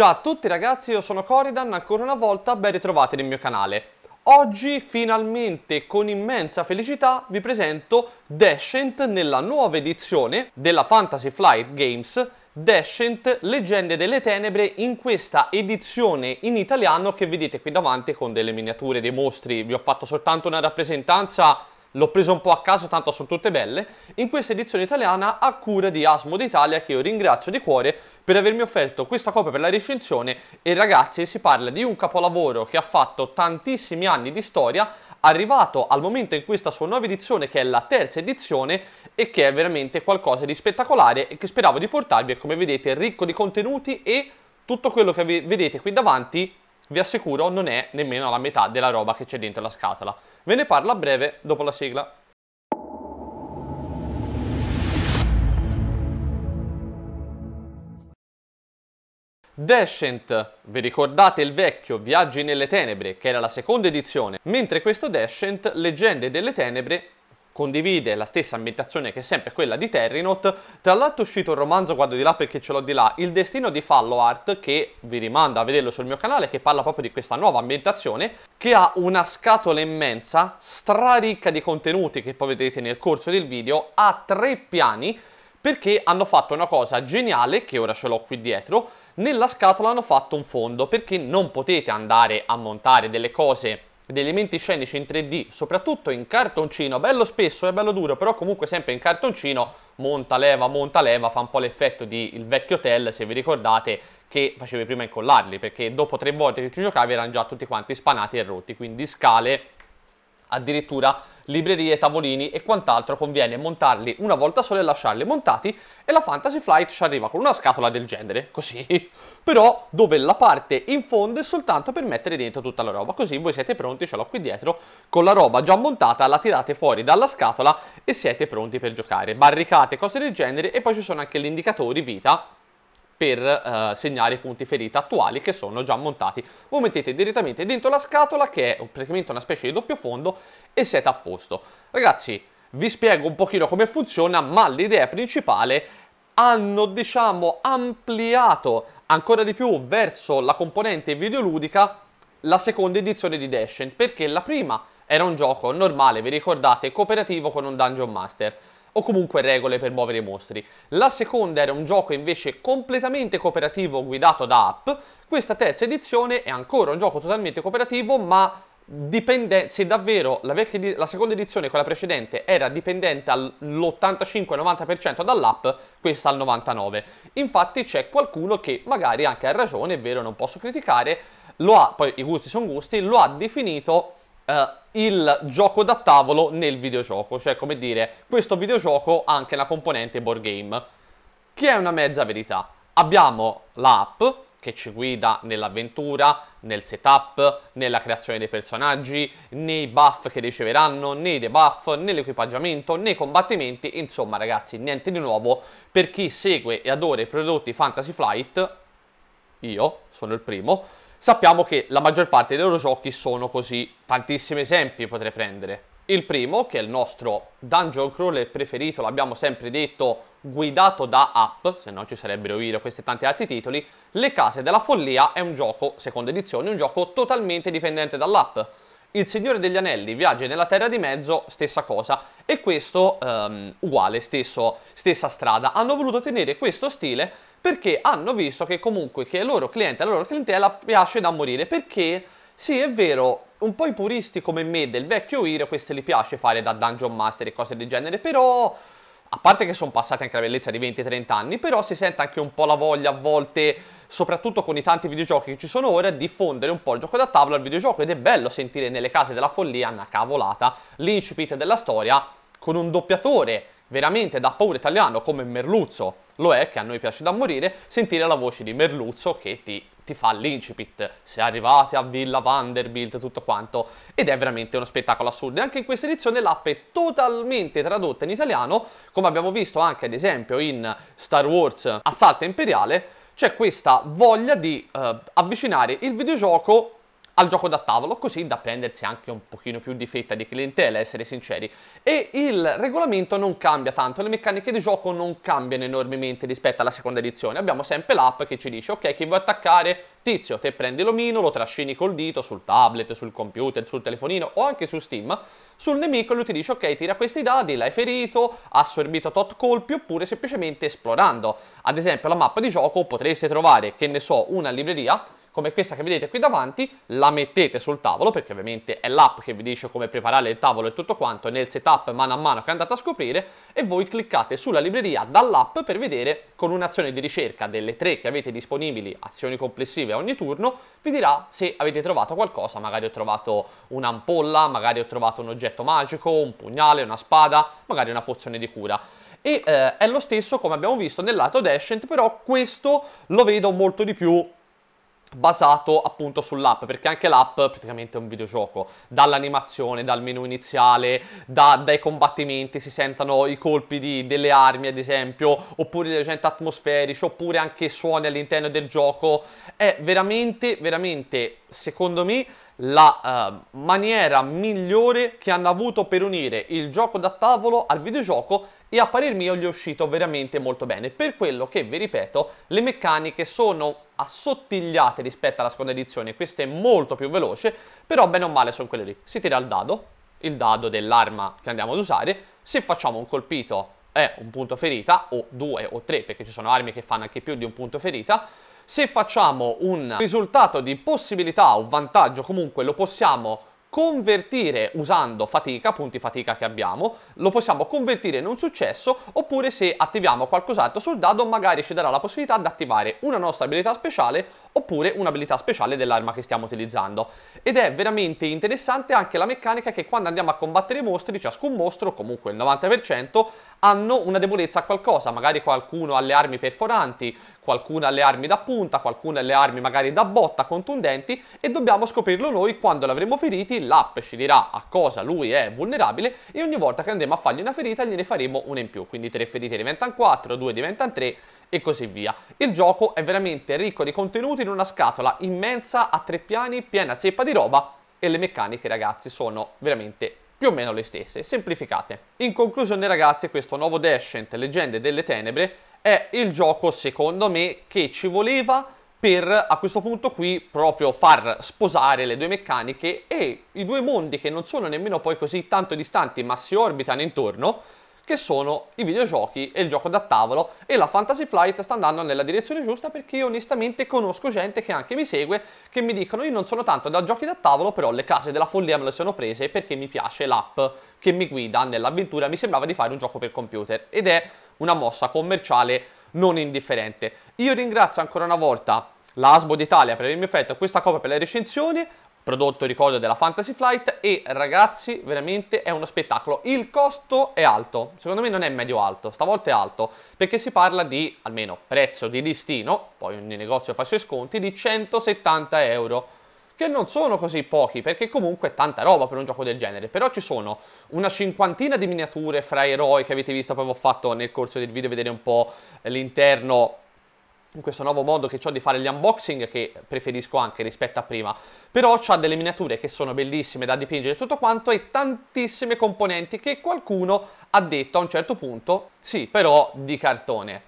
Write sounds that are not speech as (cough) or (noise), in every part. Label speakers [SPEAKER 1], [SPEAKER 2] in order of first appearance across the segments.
[SPEAKER 1] Ciao a tutti ragazzi, io sono Coridan, ancora una volta ben ritrovati nel mio canale. Oggi finalmente con immensa felicità vi presento Descent nella nuova edizione della Fantasy Flight Games Descent Leggende delle Tenebre in questa edizione in italiano che vedete qui davanti con delle miniature dei mostri. Vi ho fatto soltanto una rappresentanza l'ho preso un po' a caso, tanto sono tutte belle, in questa edizione italiana a cura di Asmo d'Italia, che io ringrazio di cuore per avermi offerto questa copia per la recensione e ragazzi si parla di un capolavoro che ha fatto tantissimi anni di storia, arrivato al momento in questa sua nuova edizione che è la terza edizione e che è veramente qualcosa di spettacolare e che speravo di portarvi e come vedete è ricco di contenuti e tutto quello che vedete qui davanti vi assicuro non è nemmeno la metà della roba che c'è dentro la scatola. Ve ne parlo a breve dopo la sigla. Descent, vi ricordate il vecchio Viaggi nelle Tenebre, che era la seconda edizione, mentre questo Descent, Leggende delle Tenebre, condivide la stessa ambientazione che è sempre quella di Terrinoth. Tra l'altro è uscito un romanzo, guardo di là perché ce l'ho di là, Il destino di Falloart, che vi rimando a vederlo sul mio canale, che parla proprio di questa nuova ambientazione, che ha una scatola immensa, straricca di contenuti che poi vedrete nel corso del video, ha tre piani, perché hanno fatto una cosa geniale, che ora ce l'ho qui dietro, nella scatola hanno fatto un fondo, perché non potete andare a montare delle cose degli elementi scenici in 3D, soprattutto in cartoncino, bello spesso e bello duro, però comunque sempre in cartoncino, monta, leva, monta, leva, fa un po' l'effetto di il vecchio hotel, se vi ricordate, che facevi prima incollarli, perché dopo tre volte che ci giocavi erano già tutti quanti spanati e rotti, quindi scale addirittura librerie, tavolini e quant'altro, conviene montarli una volta sola e lasciarli montati e la Fantasy Flight ci arriva con una scatola del genere, così, (laughs) però dove la parte in fondo è soltanto per mettere dentro tutta la roba, così voi siete pronti, ce l'ho qui dietro, con la roba già montata la tirate fuori dalla scatola e siete pronti per giocare, barricate, cose del genere e poi ci sono anche gli indicatori vita per eh, segnare i punti ferita attuali che sono già montati. Voi mettete direttamente dentro la scatola che è praticamente una specie di doppio fondo e siete a posto. Ragazzi, vi spiego un pochino come funziona, ma l'idea principale hanno diciamo ampliato ancora di più verso la componente videoludica la seconda edizione di Descent, perché la prima era un gioco normale, vi ricordate, cooperativo con un Dungeon Master o comunque regole per muovere i mostri. La seconda era un gioco invece completamente cooperativo guidato da app, questa terza edizione è ancora un gioco totalmente cooperativo ma dipende, se davvero la, vecchia, la seconda edizione, quella precedente, era dipendente all'85-90% dall'app, questa al 99%. Infatti c'è qualcuno che magari anche ha ragione, è vero, non posso criticare, lo ha, poi i gusti sono gusti, lo ha definito eh, il gioco da tavolo nel videogioco, cioè come dire, questo videogioco ha anche la componente board game, che è una mezza verità. Abbiamo l'app che ci guida nell'avventura, nel setup, nella creazione dei personaggi, nei buff che riceveranno, nei debuff, nell'equipaggiamento, nei combattimenti, insomma ragazzi, niente di nuovo per chi segue e adora i prodotti Fantasy Flight, io sono il primo, Sappiamo che la maggior parte dei loro giochi sono così, tantissimi esempi potrei prendere. Il primo, che è il nostro dungeon crawler preferito, l'abbiamo sempre detto, guidato da app, se no ci sarebbero io questi e tanti altri titoli, Le case della follia è un gioco, seconda edizione, un gioco totalmente dipendente dall'app. Il Signore degli Anelli, Viaggi nella Terra di Mezzo, stessa cosa. E questo, um, uguale, stesso, stessa strada. Hanno voluto tenere questo stile perché hanno visto che comunque che il loro cliente, la loro clientela piace da morire, perché sì, è vero, un po' i puristi come me del vecchio Iro, queste li piace fare da dungeon master e cose del genere, però a parte che sono passati anche la bellezza di 20-30 anni, però si sente anche un po' la voglia a volte, soprattutto con i tanti videogiochi che ci sono ora, di fondere un po' il gioco da tavola al videogioco ed è bello sentire nelle case della follia una cavolata l'incipit della storia con un doppiatore veramente da paura italiano come Merluzzo lo è, che a noi piace da morire, sentire la voce di Merluzzo che ti, ti fa l'incipit, se arrivate a Villa Vanderbilt, tutto quanto, ed è veramente uno spettacolo assurdo. E anche in questa edizione l'app è totalmente tradotta in italiano, come abbiamo visto anche ad esempio in Star Wars Assalto Imperiale, c'è questa voglia di eh, avvicinare il videogioco al gioco da tavolo, così da prendersi anche un pochino più di fetta di clientela, essere sinceri. E il regolamento non cambia tanto, le meccaniche di gioco non cambiano enormemente rispetto alla seconda edizione. Abbiamo sempre l'app che ci dice, ok, chi vuoi attaccare? Tizio, te prendi l'omino, lo trascini col dito sul tablet, sul computer, sul telefonino o anche su Steam. Sul nemico lui ti dice, ok, tira questi dadi, l'hai ferito, assorbito tot colpi oppure semplicemente esplorando. Ad esempio la mappa di gioco potreste trovare, che ne so, una libreria come questa che vedete qui davanti, la mettete sul tavolo, perché ovviamente è l'app che vi dice come preparare il tavolo e tutto quanto, nel setup mano a mano che andate a scoprire, e voi cliccate sulla libreria dall'app per vedere con un'azione di ricerca delle tre che avete disponibili, azioni complessive a ogni turno, vi dirà se avete trovato qualcosa, magari ho trovato un'ampolla, magari ho trovato un oggetto magico, un pugnale, una spada, magari una pozione di cura e eh, è lo stesso come abbiamo visto nel lato Descent, però questo lo vedo molto di più basato appunto sull'app, perché anche l'app praticamente è un videogioco, dall'animazione, dal menu iniziale, da, dai combattimenti, si sentono i colpi di, delle armi ad esempio, oppure gli agenti atmosferici, oppure anche suoni all'interno del gioco, è veramente, veramente, secondo me, la uh, maniera migliore che hanno avuto per unire il gioco da tavolo al videogioco e a parer mio gli è uscito veramente molto bene, per quello che, vi ripeto, le meccaniche sono assottigliate rispetto alla seconda edizione, questa è molto più veloce, però bene o male sono quelle lì. Si tira il dado, il dado dell'arma che andiamo ad usare, se facciamo un colpito è un punto ferita, o due o tre, perché ci sono armi che fanno anche più di un punto ferita, se facciamo un risultato di possibilità o vantaggio comunque lo possiamo convertire usando fatica, punti fatica che abbiamo, lo possiamo convertire in un successo oppure se attiviamo qualcos'altro sul dado magari ci darà la possibilità di attivare una nostra abilità speciale oppure un'abilità speciale dell'arma che stiamo utilizzando. Ed è veramente interessante anche la meccanica che quando andiamo a combattere i mostri, ciascun cioè mostro, comunque il 90%, hanno una debolezza a qualcosa, magari qualcuno ha le armi perforanti, qualcuno ha le armi da punta, qualcuno ha le armi magari da botta contundenti e dobbiamo scoprirlo noi quando l'avremo feriti, l'app ci dirà a cosa lui è vulnerabile e ogni volta che andremo a fargli una ferita gliene faremo una in più, quindi tre ferite diventano quattro, due diventano tre e così via. Il gioco è veramente ricco di contenuti in una scatola immensa a tre piani, piena zeppa di roba e le meccaniche ragazzi sono veramente più o meno le stesse, semplificate. In conclusione ragazzi questo nuovo Descent Leggende delle Tenebre è il gioco secondo me che ci voleva per a questo punto qui proprio far sposare le due meccaniche e i due mondi che non sono nemmeno poi così tanto distanti ma si orbitano intorno che sono i videogiochi e il gioco da tavolo e la Fantasy Flight sta andando nella direzione giusta perché io onestamente conosco gente che anche mi segue che mi dicono io non sono tanto da giochi da tavolo però le case della follia me le sono prese perché mi piace l'app che mi guida nell'avventura mi sembrava di fare un gioco per computer ed è una mossa commerciale non indifferente io ringrazio ancora una volta la Asbo d'Italia per avermi offerto questa copia per la recensione prodotto ricordo della Fantasy Flight e ragazzi veramente è uno spettacolo il costo è alto secondo me non è medio alto stavolta è alto perché si parla di almeno prezzo di listino poi ogni negozio fa i suoi sconti di 170 euro che non sono così pochi perché comunque è tanta roba per un gioco del genere però ci sono una cinquantina di miniature fra eroi che avete visto poi ho fatto nel corso del video vedere un po' l'interno in questo nuovo modo che ho di fare gli unboxing che preferisco anche rispetto a prima però ha delle miniature che sono bellissime da dipingere e tutto quanto e tantissime componenti che qualcuno ha detto a un certo punto sì però di cartone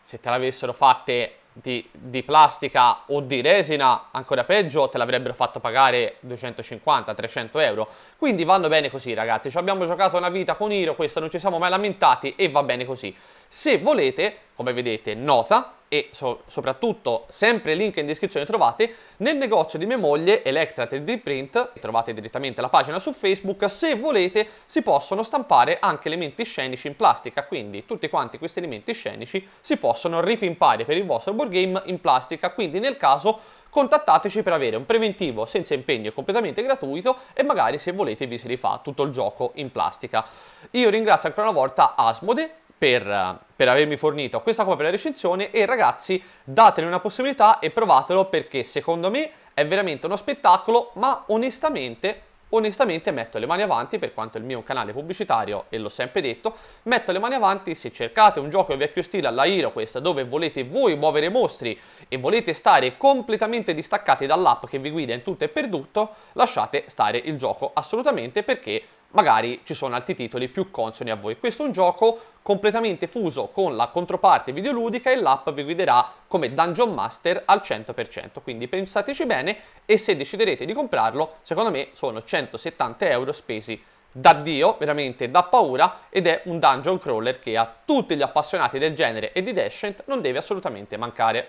[SPEAKER 1] se te l'avessero fatte di, di plastica o di resina ancora peggio te l'avrebbero fatto pagare 250-300 euro quindi vanno bene così ragazzi ci abbiamo giocato una vita con Iro questa non ci siamo mai lamentati e va bene così se volete, come vedete, nota e so soprattutto sempre link in descrizione trovate nel negozio di mia moglie Electra 3D Print trovate direttamente la pagina su Facebook se volete si possono stampare anche elementi scenici in plastica quindi tutti quanti questi elementi scenici si possono ripimpare per il vostro board game in plastica quindi nel caso contattateci per avere un preventivo senza impegno completamente gratuito e magari se volete vi si rifà tutto il gioco in plastica io ringrazio ancora una volta Asmode per, per, avermi fornito questa copia della recensione e ragazzi datene una possibilità e provatelo perché secondo me è veramente uno spettacolo ma onestamente onestamente metto le mani avanti per quanto il mio è un canale pubblicitario e l'ho sempre detto metto le mani avanti se cercate un gioco vecchio stile alla HeroQuest dove volete voi muovere mostri e volete stare completamente distaccati dall'app che vi guida in tutto e per tutto lasciate stare il gioco assolutamente perché magari ci sono altri titoli più consoni a voi. Questo è un gioco completamente fuso con la controparte videoludica e l'app vi guiderà come Dungeon Master al 100%, quindi pensateci bene e se deciderete di comprarlo, secondo me sono 170 euro spesi da Dio, veramente da paura, ed è un dungeon crawler che a tutti gli appassionati del genere e di Descent non deve assolutamente mancare.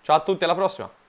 [SPEAKER 1] Ciao a tutti, alla prossima!